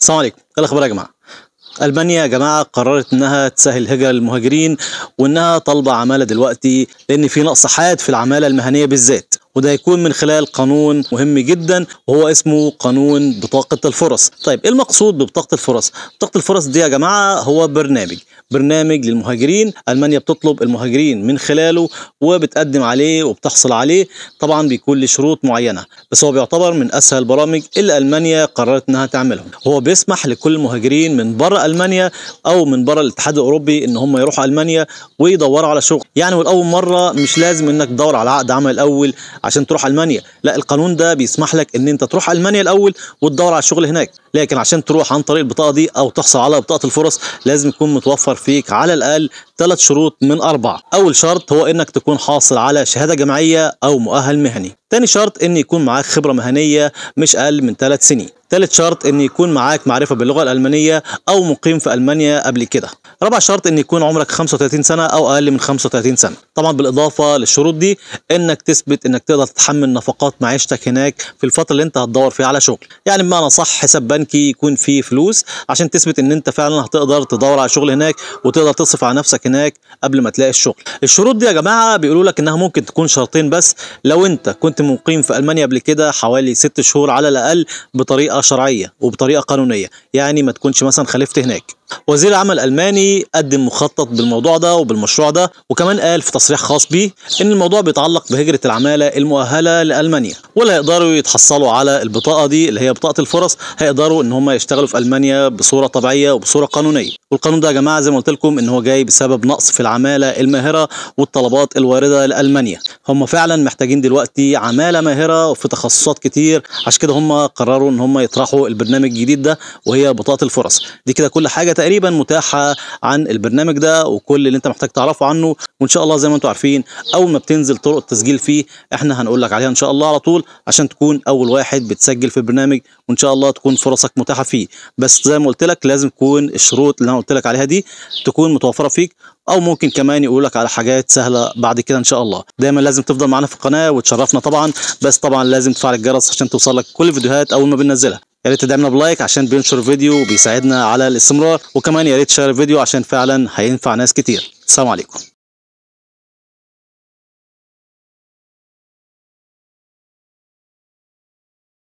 السلام عليكم إيه الاخبار يا جماعه ألمانيا يا جماعة قررت إنها تسهل الهجرة للمهاجرين وإنها طالبة عمالة دلوقتي لأن في نقص حاد في العمالة المهنية بالذات وده هيكون من خلال قانون مهم جدا وهو اسمه قانون بطاقة الفرص طيب إيه المقصود ببطاقة الفرص؟ بطاقة الفرص دي يا جماعة هو برنامج برنامج للمهاجرين المانيا بتطلب المهاجرين من خلاله وبتقدم عليه وبتحصل عليه طبعا بيكون لشروط معينه بس هو بيعتبر من اسهل البرامج اللي المانيا قررت انها تعملهم هو بيسمح لكل المهاجرين من بره المانيا او من بره الاتحاد الاوروبي ان هم يروحوا المانيا ويدوروا على شغل يعني والاول مره مش لازم انك تدور على عقد عمل الاول عشان تروح المانيا لا القانون ده بيسمح لك ان انت تروح المانيا الاول وتدور على شغل هناك لكن عشان تروح عن طريق البطاقه دي او تحصل على بطاقه الفرص لازم يكون متوفر فيك على الاقل ثلاث شروط من أربعة اول شرط هو انك تكون حاصل على شهاده جامعيه او مؤهل مهني تاني شرط ان يكون معاك خبره مهنيه مش اقل من ثلاث سنين تالت شرط ان يكون معاك معرفه باللغه الالمانيه او مقيم في المانيا قبل كده رابع شرط ان يكون عمرك 35 سنه او اقل من 35 سنه طبعا بالاضافه للشروط دي انك تثبت انك تقدر تتحمل نفقات معيشتك هناك في الفتره اللي انت هتدور فيها على شغل يعني بمعنى صح حساب بنكي يكون فيه فلوس عشان تثبت ان انت فعلا هتقدر تدور على شغل هناك وتقدر تصرف على نفسك هناك قبل ما تلاقي الشغل الشروط دي يا جماعه بيقولوا لك انها ممكن تكون شرطين بس لو انت كنت مقيم في المانيا قبل كده حوالي 6 شهور على الاقل بطريقه شرعيه وبطريقه قانونيه يعني ما تكونش مثلا خلفت هناك وزير عمل الألماني قدم مخطط بالموضوع ده وبالمشروع ده وكمان قال في تصريح خاص بيه إن الموضوع بيتعلق بهجرة العمالة المؤهلة لألمانيا ولا يقدروا يتحصلوا على البطاقة دي اللي هي بطاقة الفرص هيقدروا إن هم يشتغلوا في ألمانيا بصورة طبيعية وبصورة قانونية والقانون ده يا جماعة زي ما قلت لكم إن هو جاي بسبب نقص في العمالة الماهرة والطلبات الواردة لألمانيا هم فعلا محتاجين دلوقتي عمالة ماهرة في تخصصات كتير عشان كده هم قرروا إن هم يطرحوا البرنامج الجديد ده وهي بطاقة الفرص دي كده كل حاجة تقريبا متاحه عن البرنامج ده وكل اللي انت محتاج تعرفه عنه وان شاء الله زي ما انتم عارفين اول ما بتنزل طرق التسجيل فيه احنا هنقول لك عليها ان شاء الله على طول عشان تكون اول واحد بتسجل في البرنامج وان شاء الله تكون فرصك متاحه فيه بس زي ما قلت لك لازم تكون الشروط اللي انا قلت لك عليها دي تكون متوفره فيك او ممكن كمان يقول لك على حاجات سهله بعد كده ان شاء الله دايما لازم تفضل معانا في القناه وتشرفنا طبعا بس طبعا لازم تفعل الجرس عشان توصل لك كل الفيديوهات اول ما بننزلها يا ريت تدعمنا بلايك عشان بينشر فيديو وبيساعدنا على الاستمرار وكمان يا ريت تشير الفيديو عشان فعلا هينفع ناس كتير السلام عليكم